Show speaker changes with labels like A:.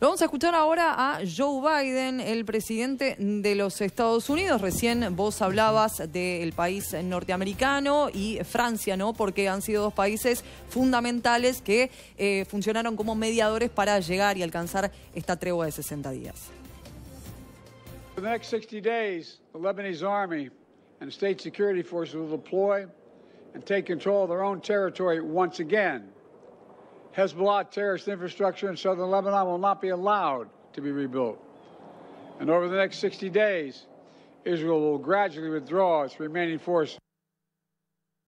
A: vamos a escuchar ahora a Joe Biden, el presidente de los Estados Unidos. Recién vos hablabas del país norteamericano y Francia, ¿no? Porque han sido dos países fundamentales que eh, funcionaron como mediadores para llegar y alcanzar esta tregua de 60 días.
B: 60 control territory once again. Hezbollah terrorist infrastructure in southern Lebanon will not be allowed to be rebuilt. And over the next 60 days, Israel will gradually withdraw its remaining forces.